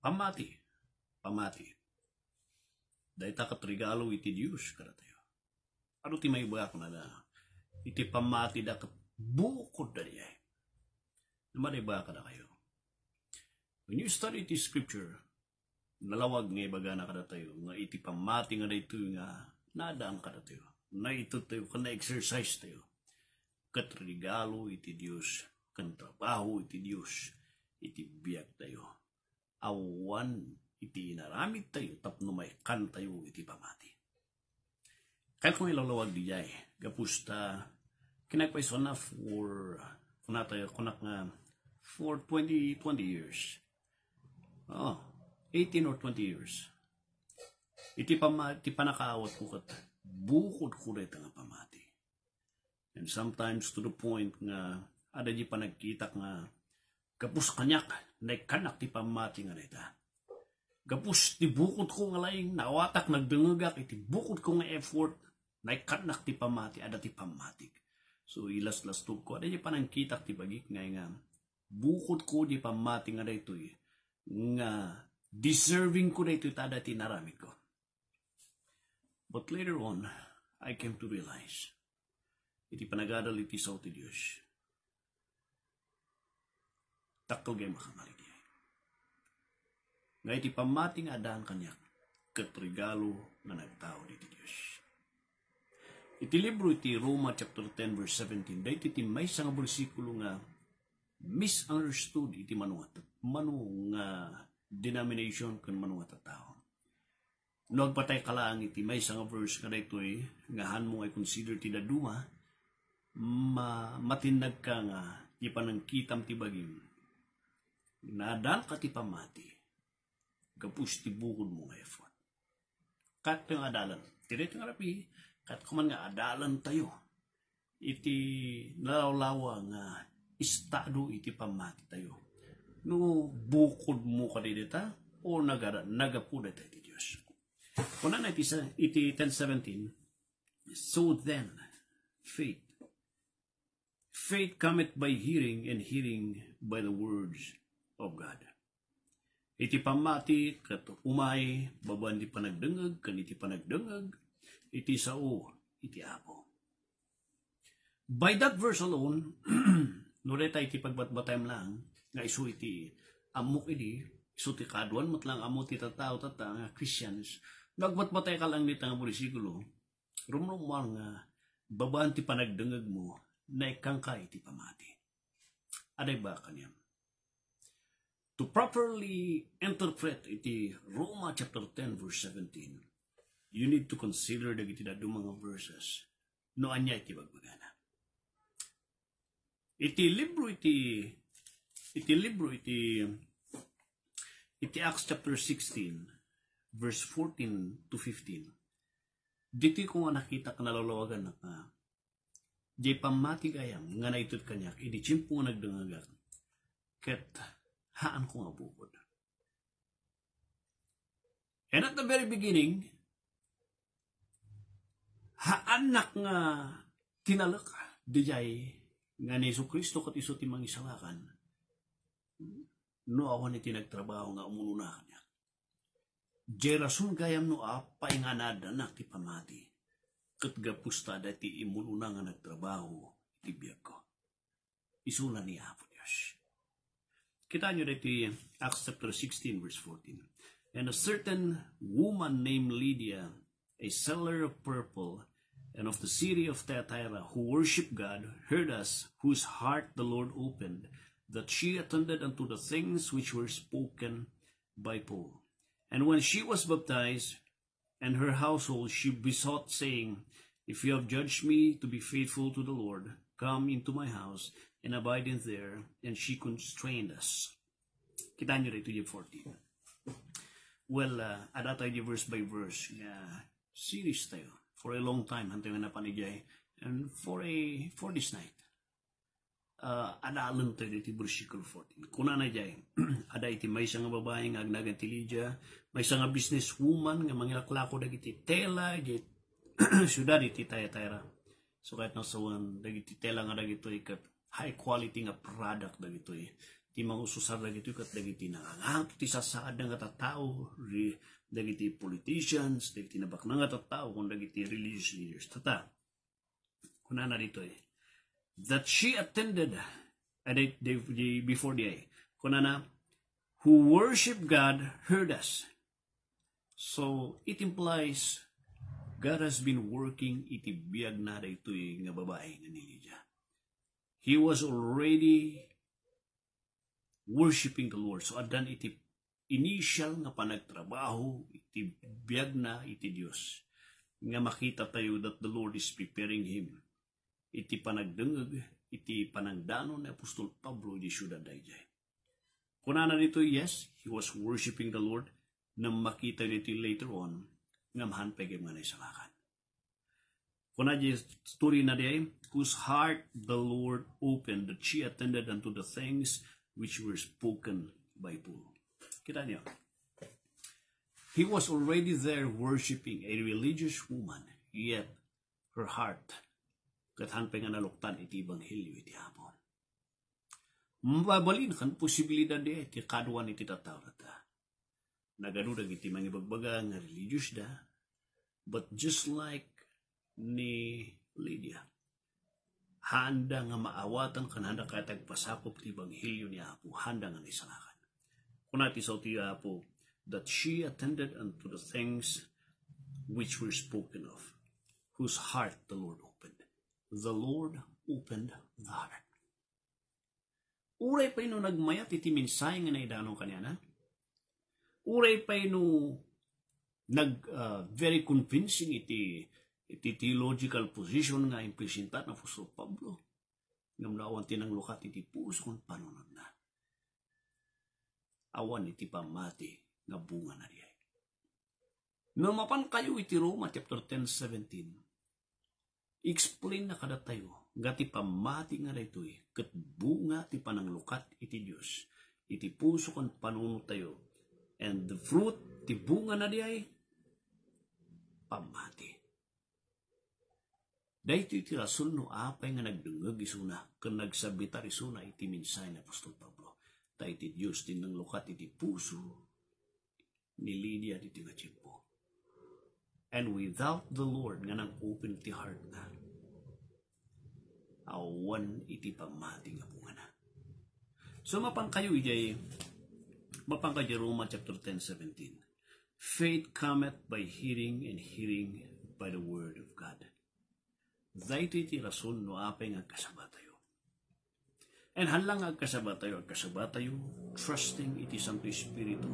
pamati, pamati. Daita kat regalo iti Dios kada tayo. Ano ti may bayak na na, iti pamati da kat bukod da niya. Naman ay bayak na kayo. When you study iti scripture, nalawag nga ibaga na kada tayo, nga iti pamati nga dito nga, nadaan kada tayo. Na ito tayo, kana exercise tayo. Kat regalo iti Dios kan trabaho iti Dios iti biyak tayo awan iti inaramid tayo tapno may kan tayo iti pamati. Kaya kung ilalawag di jay, gapusta kinakpaiso na for kuna tayo kunak nga for 20, 20 years. Oh, 18 or 20 years. Iti, pama, iti panakaawat ko kat bukod ko rin nga pamati. And sometimes to the point nga ada di panagkita nga gapus kanyak, naikanak ti pamati nga neta. Gapos ti bukod ko nga laing nawatak nagdungagak iti bukod ko nga effort naikanak ti pamati ada ti pamatik. So ilas-las tug ko, ada panangkitak ti bagik nga nga bukod ko di pamati nga dayto nga deserving ko dayto tada narami ko. But later on, I came to realize iti panagadal iti sa ti Diyos taktoge makamaligi. Nga iti pamating adahan kanyak, kat regalo na nagtao ni Diyos. Iti libro iti Roma chapter 10 verse 17, dahit iti may isang bersikulo nga misunderstood iti manuwat manu nga denomination kan manuwat at tao. Nagpatay kalaang iti may isang verse nga dito eh, nga han mo ay consider ti daduma, ma, matinag ka nga, ipanangkitam ti bagim, nadal ka ti pamati, kapus ti bukod mo nga effort. Kat yung adalan, tinit nga rapi, kat kuman nga adalan tayo, iti nalawlawa nga istado iti pamati tayo. No, bukod mo ka dita, o nagara, nagapuda tayo ti Diyos. Kuna na iti, iti 10.17, So then, faith. Faith cometh by hearing, and hearing by the words of God. Iti pamati, kat umay, baban di panagdangag, kan iti panagdangag, iti sao, iti apo. By that verse alone, noreta iti pagbatbatam lang, nga iso iti amok ini, iso ti kaduan matlang amo ti tatao tata nga Christians, nagbatbatay ka lang nita nga murisikulo, rumrumar nga, babaan ti panagdangag mo, na ikang ka iti pamati. Aday ba kanyang? To properly interpret iti eh, Roma chapter 10 verse 17, you need to consider dagiti dadu mga verses no anya iti bagbagana. Iti libro iti iti libro iti iti Acts chapter 16 verse 14 to 15. Diti ko nga nakita ka nalalawagan na ka. Ah, Di pamatik ayam nga naitod kanyak, idi chimpo nga nagdangagak. Ket har han nga bukod. And at the very beginning, haanak nga tinalak dijay nga ni Iso Kristo kat iso timang isawakan. No awan ni tinagtrabaho nga umununa kanya. Jerasun kayam no apay nga nada na kipamati. Katgapusta dati imuluna nga nagtrabaho itibiyag ko. Isula ni Apo Diyos. Kita dito Acts chapter 16 verse 14. And a certain woman named Lydia, a seller of purple, and of the city of Thyatira, who worshipped God, heard us, whose heart the Lord opened, that she attended unto the things which were spoken by Paul. And when she was baptized, and her household, she besought, saying, If you have judged me to be faithful to the Lord, come into my house. and abiding there, and she constrained us. Kita nyo rito yung 14. Well, uh, ada tayo verse by verse. Yeah, series tayo. For a long time, hantay nga panigay. And for a, for this night, uh, ada alam tayo dito versicle 14. Kuna na jay, ada iti may isang babae nga agnagan ti may isang businesswoman nga mangilaklako iti tela, iti syudad iti taya-tayra. So kahit nasa one, dagiti tela nga dagito ikat high quality nga product dagitoy ti mangusosar dagitoy kat dagiti nangangato ti sasaad nga tattao dagiti politicians dagiti nabakna nga tattao kun dagiti religious leaders tata kunana ditoy eh, that she attended at uh, the, the, the, before the day kunana who worship God heard us so it implies God has been working iti biag na daytoy nga babae nga nilidya he was already worshiping the Lord. So adan iti initial nga panagtrabaho, iti biyag na iti Dios. Nga makita tayo that the Lord is preparing him. Iti panagdengeg, iti panangdanon ni Apostol Pablo di siyudad dayjay. Kunana dito, yes, he was worshiping the Lord na makita nito later on nga mahan pagay mga naisalakan. Onaje story na day, whose heart the Lord opened, that she attended unto the things which were spoken by Paul. Kita niyo? He was already there worshiping a religious woman, yet her heart, kathan pa nga naluktan iti ebanghelyo iti hapon. Mabalin kan posibilidad di iti kaduan iti tatawrata. Nagadudag iti mga ibagbaga nga religious da, but just like ni Lydia. Handa nga maawatan kan handa kay tagpasakop ti banghilyo ni Apo. Handa nga isangakan. Kunati sa ti Apo that she attended unto the things which were spoken of, whose heart the Lord opened. The Lord opened the heart. Uray pa ino nagmayat iti minsay nga naidanong kanya na. Uray pa ino nag uh, very convincing iti iti theological position nga impresinta na Apostol Pablo. Ngamlawan lokat iti puso kung panunod na. Awan iti pamati nga bunga na riyay. Namapan kayo iti Roma chapter 10:17. Explain na kada tayo gati pamati nga daytoy eh, ket bunga ti pananglukat iti Dios iti puso kon panunot tayo and the fruit ti bunga na diay pamati Dahito iti rason no apay nga nagdungag isuna, kung nagsabita isuna iti minsay na Apostol Pablo. Ta iti Diyos din ng lukat iti puso, ni Lydia iti nga tiyempo. And without the Lord nga nang open iti heart na, awan iti pamati nga bunga na. So mapang kayo ijay, mapang kayo Roma chapter 10, 17. Faith cometh by hearing and hearing by the word of God. Zaiti ti rason no apeng nga kasabatayo. And hanlang nga kasabatayo, kasabatayo, trusting iti Santo Espiritu,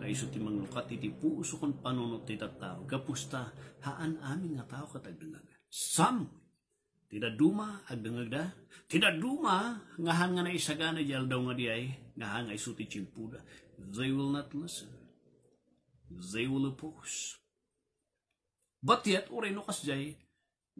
na iso ti manglukat iti puso kon panunot ti tattao, kapusta haan amin nga tao katagdangaga. Sam, tidaduma agdangagda, tidaduma duma nga han naisagana jal daw nga diay, ngahan nga iso ti chimpuda. They will not listen. They will oppose. But yet, uray no kasjay,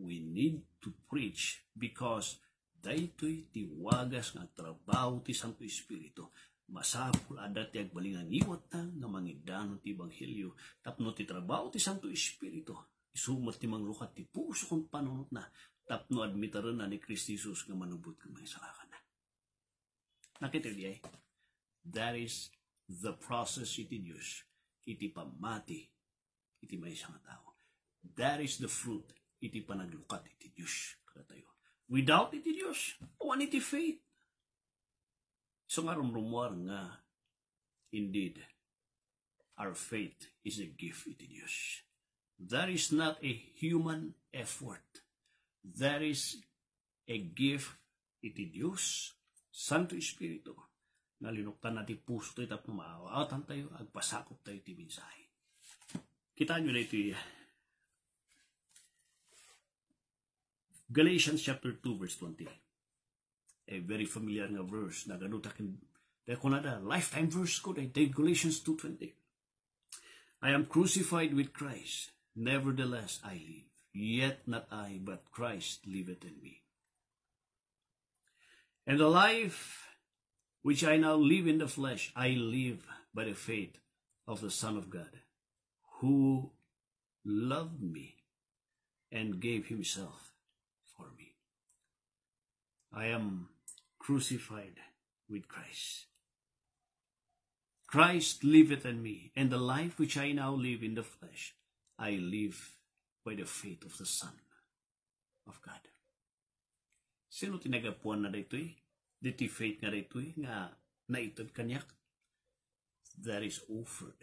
we need to preach because daytoy tiwagas nga trabaho ti Santo Espiritu. Masapul ada ti agbalingan iwat ta nga mangidano ti Ebanghelyo tapno ti trabaho ti Santo Espiritu. Isumat ti mangrukat ti puso kong panunot na tapno admitaran na ni Christ Jesus nga manubot kang may salakan na. Nakita di ay? That is the process iti Diyos. Iti pamati. Iti may isang tao. That is the fruit iti panaglukat iti Diyos. Tayo. Without iti Diyos, awan iti faith. So nga rumrumuar nga, indeed, our faith is a gift iti Diyos. That is not a human effort. That is a gift iti Diyos, Santo Espiritu, na linuktan natin puso tayo tapos maaawatan tayo, agpasakop tayo iti mensahe. Kita nyo na ito Galatians chapter 2 verse 20. A very familiar nga verse na takin dahil nada lifetime verse ko dahil Galatians 2.20. I am crucified with Christ. Nevertheless, I live. Yet not I, but Christ liveth in me. And the life which I now live in the flesh, I live by the faith of the Son of God, who loved me and gave himself I am crucified with Christ. Christ liveth in me, and the life which I now live in the flesh, I live by the faith of the Son of God. Sino tinagapuan na eh? dito'y? Diti faith nga dito'y eh, nga naitod kanyak? That is offered.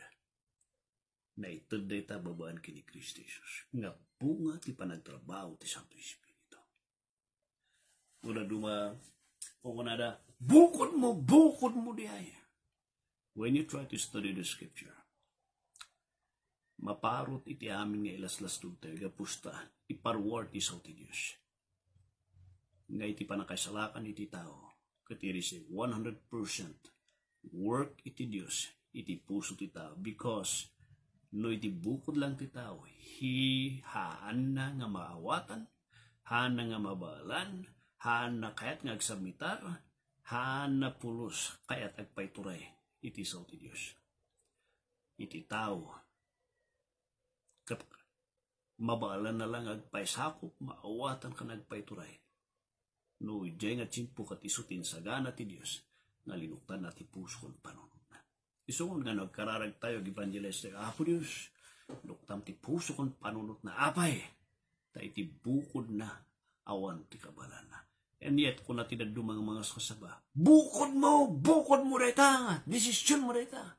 Naitod na ita babaan kini Kristo Jesus. Nga bunga ti panagtrabaho ti Santo Espiritu. Una duma, o another, bukod mo, bukod mo diay. When you try to study the scripture, maparot iti amin nga ilaslas tugtay, gapusta, iparward ti sa Diyos. Nga iti panakaisalakan iti tao, katiri si 100% work iti Diyos, iti puso ti tao, because no iti bukod lang ti tao, hihaan na nga maawatan, hana nga mabalan, haan na kayat nga agsabitar, haan na pulos kayat agpaituray, iti sa ti Diyos. Iti tao. Kap, mabaalan na lang agpaisakop, maawatan ka nagpaituray. No, jay nga chimpo kat isutin sagana ti Diyos, nga linuktan na ti puso kon panon. Isungon nga nagkararag tayo, evangelist, ako Diyos, luktam ti puso kon panunot na apay, ta iti bukod na awan ti kabalana. And yet, kung natinaddo mga mga sasaba, bukod mo, bukod mo reta, desisyon mo reta.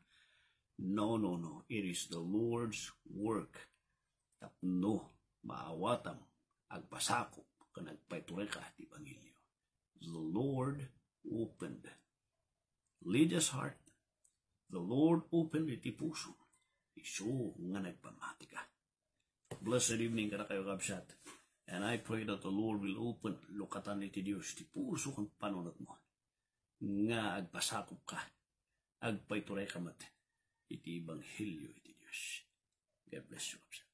No, no, no. It is the Lord's work. Tapno, maawatam, agpasakop, kanagpaituray ka at Ibangilyo. The Lord opened Lydia's heart. The Lord opened iti puso. Iso nga nagpamati ka. Blessed evening ka na kayo, Gabshat. And I pray that the Lord will open lokatan iti Dios ti puso kang panunot mo. Nga agpasakop ka, agpaituray ka mat, iti Ebanghelyo iti Dios. God bless you.